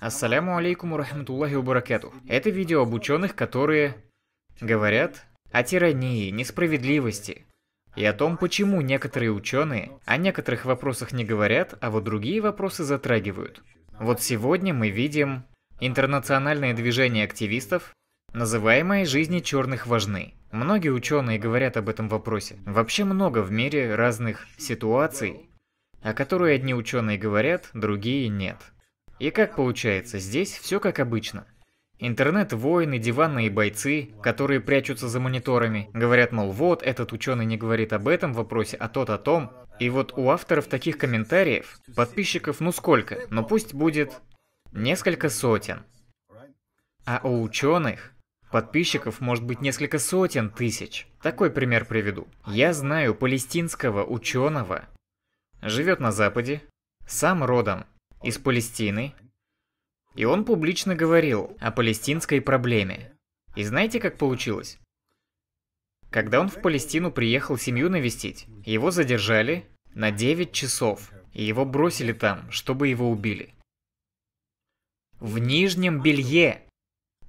Ассаляму алейкум рахматуллахи убаракету. Это видео об ученых, которые говорят о тирании, несправедливости и о том, почему некоторые ученые о некоторых вопросах не говорят, а вот другие вопросы затрагивают. Вот сегодня мы видим интернациональное движение активистов, называемое «Жизни черных важны». Многие ученые говорят об этом вопросе. Вообще много в мире разных ситуаций, о которой одни ученые говорят, другие нет. И как получается, здесь все как обычно. Интернет-воины, диванные бойцы, которые прячутся за мониторами, говорят, мол, вот, этот ученый не говорит об этом вопросе, а тот о том. И вот у авторов таких комментариев, подписчиков ну сколько, но пусть будет несколько сотен. А у ученых подписчиков может быть несколько сотен тысяч. Такой пример приведу. Я знаю палестинского ученого, живет на Западе, сам родом из Палестины, и он публично говорил о палестинской проблеме. И знаете, как получилось? Когда он в Палестину приехал семью навестить, его задержали на 9 часов, и его бросили там, чтобы его убили. В нижнем белье!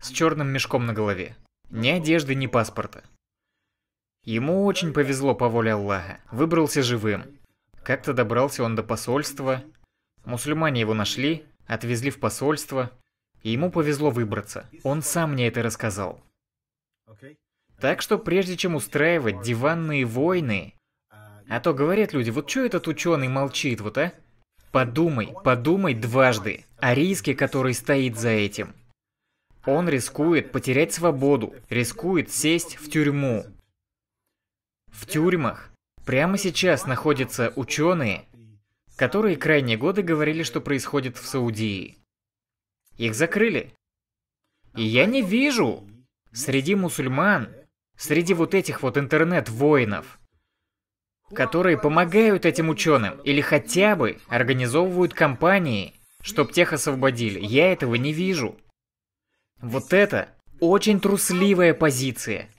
С черным мешком на голове. Ни одежды, ни паспорта. Ему очень повезло по воле Аллаха. Выбрался живым. Как-то добрался он до посольства, Мусульмане его нашли, отвезли в посольство, и ему повезло выбраться. Он сам мне это рассказал. Так что прежде чем устраивать диванные войны, а то говорят люди, вот что этот ученый молчит, вот а? Подумай, подумай дважды о риске, который стоит за этим. Он рискует потерять свободу, рискует сесть в тюрьму. В тюрьмах прямо сейчас находятся ученые, которые крайние годы говорили, что происходит в Саудии. Их закрыли. И я не вижу среди мусульман, среди вот этих вот интернет-воинов, которые помогают этим ученым или хотя бы организовывают компании, чтобы тех освободили. Я этого не вижу. Вот это очень трусливая позиция.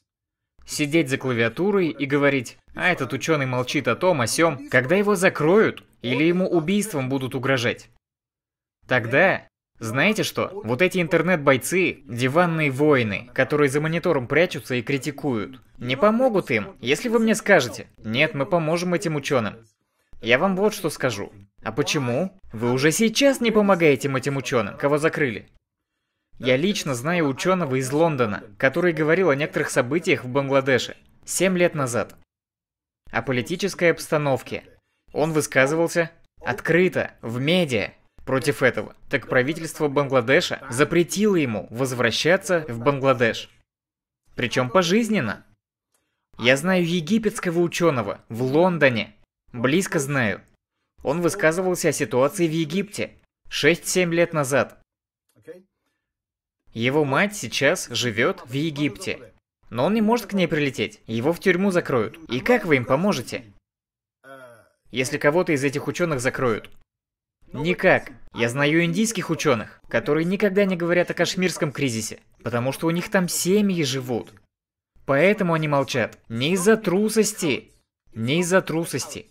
Сидеть за клавиатурой и говорить, а этот ученый молчит о том, о сём, когда его закроют, или ему убийством будут угрожать. Тогда, знаете что, вот эти интернет-бойцы, диванные воины, которые за монитором прячутся и критикуют, не помогут им, если вы мне скажете, нет, мы поможем этим ученым. Я вам вот что скажу. А почему? Вы уже сейчас не помогаете этим ученым, кого закрыли. Я лично знаю ученого из Лондона, который говорил о некоторых событиях в Бангладеше 7 лет назад. О политической обстановке, он высказывался открыто, в медиа, против этого. Так правительство Бангладеша запретило ему возвращаться в Бангладеш. Причем пожизненно. Я знаю египетского ученого в Лондоне. Близко знаю. Он высказывался о ситуации в Египте 6-7 лет назад. Его мать сейчас живет в Египте. Но он не может к ней прилететь. Его в тюрьму закроют. И как вы им поможете? если кого-то из этих ученых закроют? Ну Никак. Я знаю индийских ученых, которые никогда не говорят о кашмирском кризисе, потому что у них там семьи живут. Поэтому они молчат. Не из-за трусости. Не из-за трусости.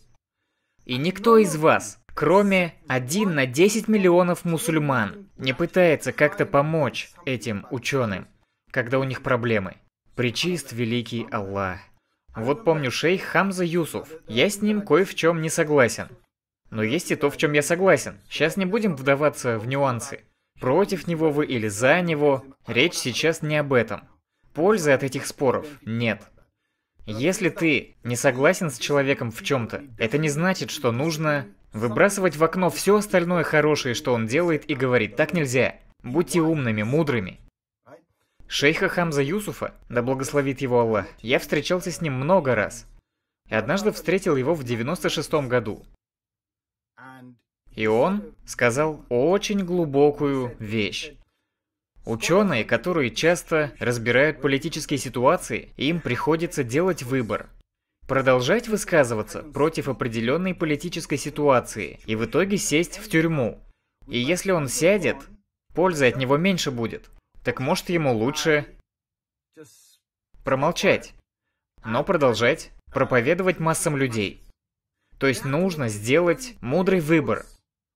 И никто из вас, кроме 1 на 10 миллионов мусульман, не пытается как-то помочь этим ученым, когда у них проблемы. Причист великий Аллах. Вот помню шейх Хамза Юсуф. Я с ним кое в чем не согласен. Но есть и то, в чем я согласен. Сейчас не будем вдаваться в нюансы. Против него вы или за него. Речь сейчас не об этом. Пользы от этих споров нет. Если ты не согласен с человеком в чем-то, это не значит, что нужно выбрасывать в окно все остальное хорошее, что он делает и говорит. Так нельзя. Будьте умными, мудрыми. Шейха Хамза Юсуфа, да благословит его Аллах, я встречался с ним много раз. И однажды встретил его в 96 году. И он сказал очень глубокую вещь. Ученые, которые часто разбирают политические ситуации, им приходится делать выбор. Продолжать высказываться против определенной политической ситуации и в итоге сесть в тюрьму. И если он сядет, пользы от него меньше будет. Так может ему лучше промолчать, но продолжать проповедовать массам людей. То есть нужно сделать мудрый выбор.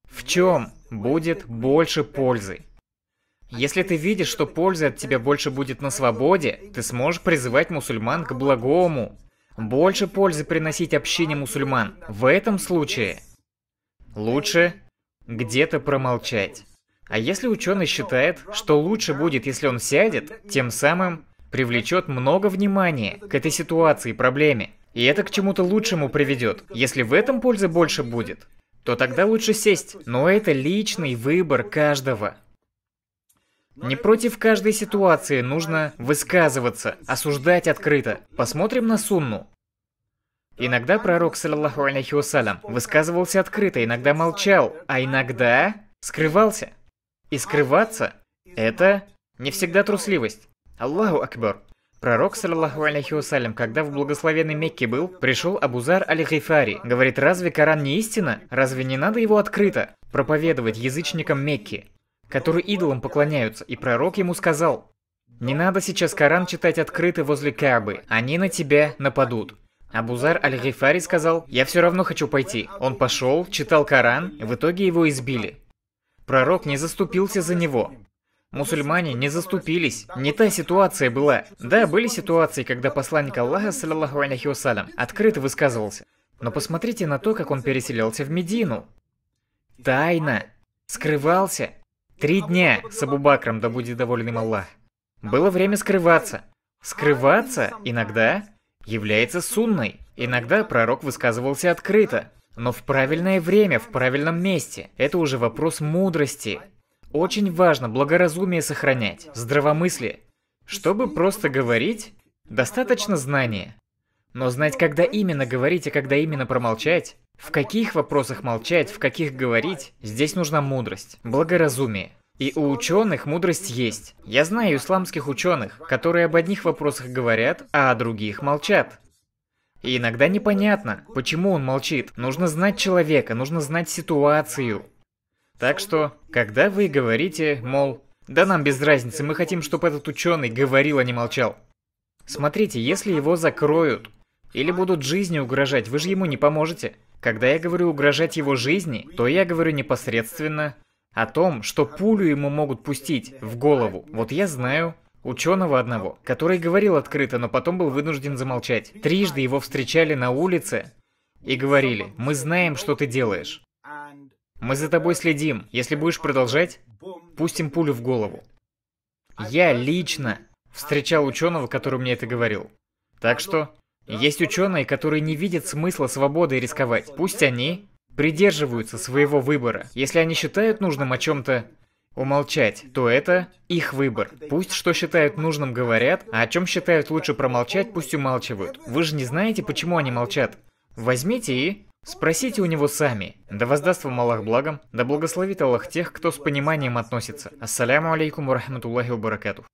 В чем будет больше пользы? Если ты видишь, что пользы от тебя больше будет на свободе, ты сможешь призывать мусульман к благому. Больше пользы приносить общине мусульман. В этом случае лучше где-то промолчать. А если ученый считает, что лучше будет, если он сядет, тем самым привлечет много внимания к этой ситуации и проблеме. И это к чему-то лучшему приведет. Если в этом пользы больше будет, то тогда лучше сесть. Но это личный выбор каждого. Не против каждой ситуации нужно высказываться, осуждать открыто. Посмотрим на сунну. Иногда пророк, саллаху алейхи высказывался открыто, иногда молчал, а иногда скрывался. И скрываться – это не всегда трусливость. Аллаху Акбар. Пророк, саллаху алейхи вассалям, когда в благословенной Мекке был, пришел Абузар Аль-Хайфари. Говорит, разве Коран не истина? Разве не надо его открыто проповедовать язычникам Мекки, которые идолам поклоняются? И пророк ему сказал, не надо сейчас Коран читать открыто возле Каабы, они на тебя нападут. Абузар Аль-Гайфари сказал, я все равно хочу пойти. Он пошел, читал Коран, в итоге его избили. Пророк не заступился за него. Мусульмане не заступились. Не та ситуация была. Да, были ситуации, когда посланник Аллаха, саллиллаху алейхи вассалям, открыто высказывался. Но посмотрите на то, как он переселился в Медину. Тайно. Скрывался. Три дня с Абубакром, да будет доволен им Аллах. Было время скрываться. Скрываться иногда является сунной. Иногда пророк высказывался открыто. Но в правильное время, в правильном месте. Это уже вопрос мудрости. Очень важно благоразумие сохранять, здравомыслие. Чтобы просто говорить, достаточно знания. Но знать, когда именно говорить и когда именно промолчать, в каких вопросах молчать, в каких говорить, здесь нужна мудрость, благоразумие. И у ученых мудрость есть. Я знаю исламских ученых, которые об одних вопросах говорят, а о других молчат. И иногда непонятно, почему он молчит. Нужно знать человека, нужно знать ситуацию. Так что, когда вы говорите, мол, да нам без разницы, мы хотим, чтобы этот ученый говорил, а не молчал. Смотрите, если его закроют или будут жизни угрожать, вы же ему не поможете. Когда я говорю угрожать его жизни, то я говорю непосредственно о том, что пулю ему могут пустить в голову. Вот я знаю, ученого одного, который говорил открыто, но потом был вынужден замолчать. Трижды его встречали на улице и говорили, мы знаем, что ты делаешь. Мы за тобой следим. Если будешь продолжать, пустим пулю в голову. Я лично встречал ученого, который мне это говорил. Так что, есть ученые, которые не видят смысла свободы и рисковать. Пусть они придерживаются своего выбора. Если они считают нужным о чем-то умолчать, то это их выбор. Пусть что считают нужным говорят, а о чем считают лучше промолчать, пусть умалчивают. Вы же не знаете, почему они молчат. Возьмите и Спросите у него сами. Да воздаст вам Аллах благом, да благословит Аллах тех, кто с пониманием относится. Ассаляму алейкум рахматуллахи баракату.